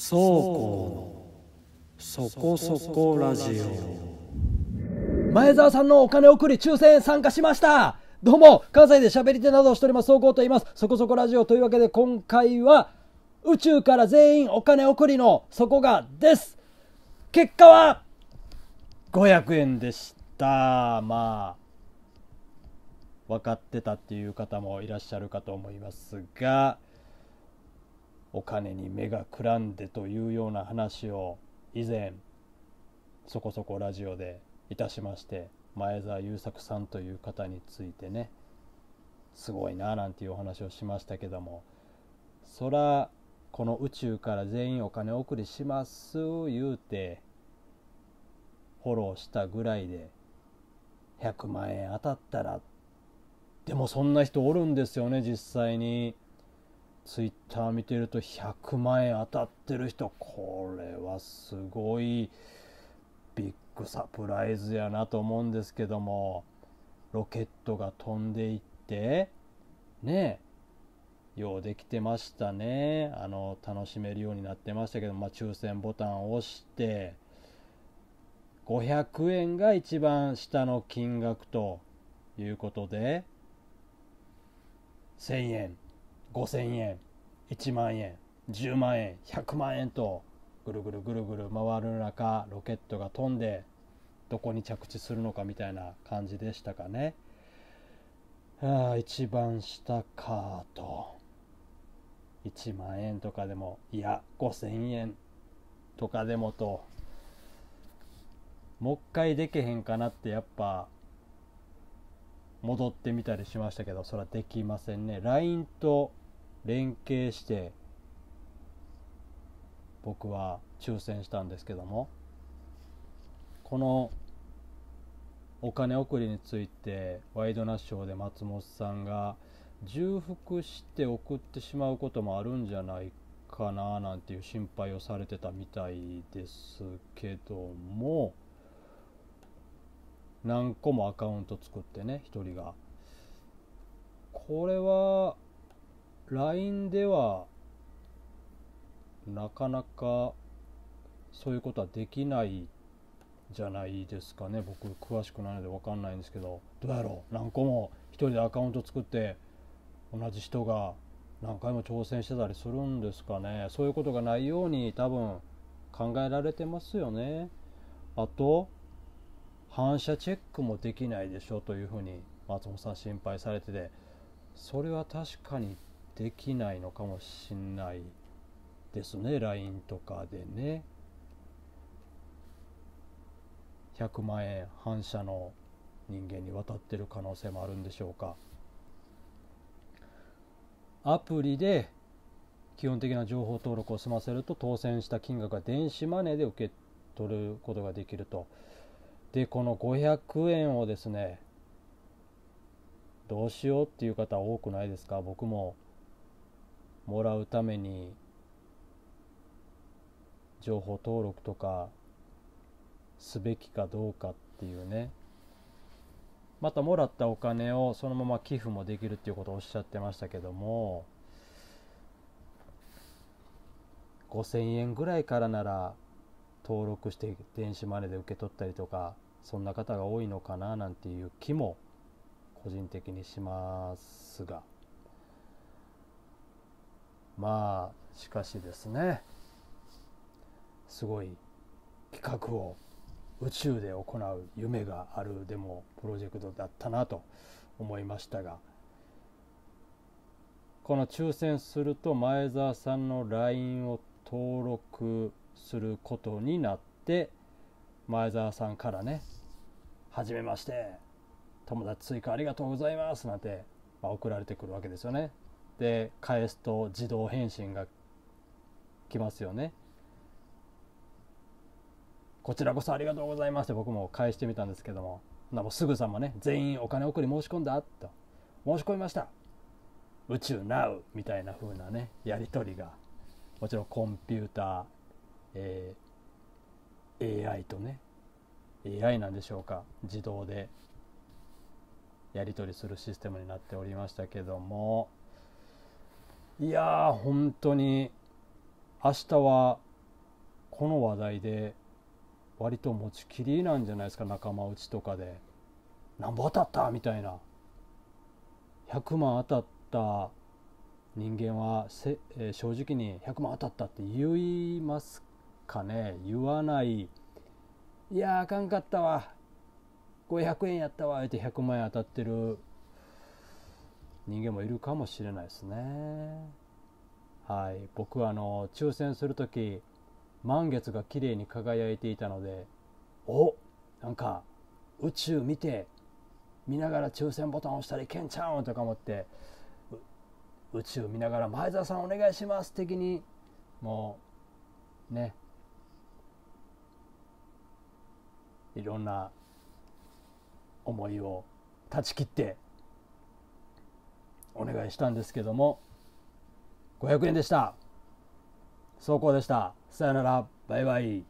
そうこそこそこラジオ前澤さんのお金送り抽選参加しましたどうも関西で喋り手などをしておりますそうこうと言いますそこそこラジオというわけで今回は宇宙から全員お金送りのそこがです結果は500円でしたまあ分かってたっていう方もいらっしゃるかと思いますがお金に目がくらんでというような話を以前そこそこラジオでいたしまして前澤友作さんという方についてねすごいななんていうお話をしましたけどもそらこの宇宙から全員お金送りします言うてフォローしたぐらいで100万円当たったらでもそんな人おるんですよね実際に。ツイッター見てると100万円当たってる人これはすごいビッグサプライズやなと思うんですけどもロケットが飛んでいってねえようできてましたねあの楽しめるようになってましたけど、まあ、抽選ボタンを押して500円が一番下の金額ということで1000円5,000円1万円10万円100万円とぐるぐるぐるぐる回る中ロケットが飛んでどこに着地するのかみたいな感じでしたかね。ああ一番下かと1万円とかでもいや5,000円とかでもともう一回でけへんかなってやっぱ戻ってみたりしましたけどそれはできませんね LINE と連携して僕は抽選したんですけどもこのお金送りについてワイドナショーで松本さんが重複して送ってしまうこともあるんじゃないかななんていう心配をされてたみたいですけども何個もアカウント作ってね1人がこれは LINE ではなかなかそういうことはできないじゃないですかね僕詳しくないので分かんないんですけどどうやろう何個も1人でアカウント作って同じ人が何回も挑戦してたりするんですかねそういうことがないように多分考えられてますよねあと反射チェックもできないでしょというふうに松本さん心配されててそれは確かにできないのかもしんないですね LINE とかでね100万円反射の人間に渡ってる可能性もあるんでしょうかアプリで基本的な情報登録を済ませると当選した金額が電子マネーで受け取ることができるとでこの500円をですねどうしようっていう方多くないですか僕ももらうために情報登録とかすべきかどうかっていうねまたもらったお金をそのまま寄付もできるっていうことをおっしゃってましたけども5000円ぐらいからなら登録して電子マネーで受け取ったりとかそんな方が多いのかななんていう気も個人的にしますが。まあしかしですねすごい企画を宇宙で行う夢があるでもプロジェクトだったなと思いましたがこの抽選すると前澤さんの LINE を登録することになって前澤さんからね「はじめまして友達追加ありがとうございます」なんて、ま送られてくるわけですよね。で返すと自動返信が来ますよね。こちらこそありがとうございますって僕も返してみたんですけども、なもすぐさまね、全員お金送り申し込んだと、申し込みました、宇宙ナウみたいな風なね、やり取りが、もちろんコンピューター、えー、AI とね、AI なんでしょうか、自動でやり取りするシステムになっておりましたけども、いやー本当に明日はこの話題で割と持ちきりなんじゃないですか仲間内とかでなんぼ当たったみたいな100万当たった人間はせ、えー、正直に100万当たったって言いますかね言わないいやあかんかったわ500円やったわって100万円当たってる人間もいるかもしれないですねはい僕はあの抽選する時満月が綺麗に輝いていたのでおなんか宇宙見て見ながら抽選ボタン押したりケけんちゃんとか思って宇宙見ながら「前澤さんお願いします」的にもうねいろんな思いを断ち切ってお願いしたんですけども500円でした走行でしたさよならバイバイ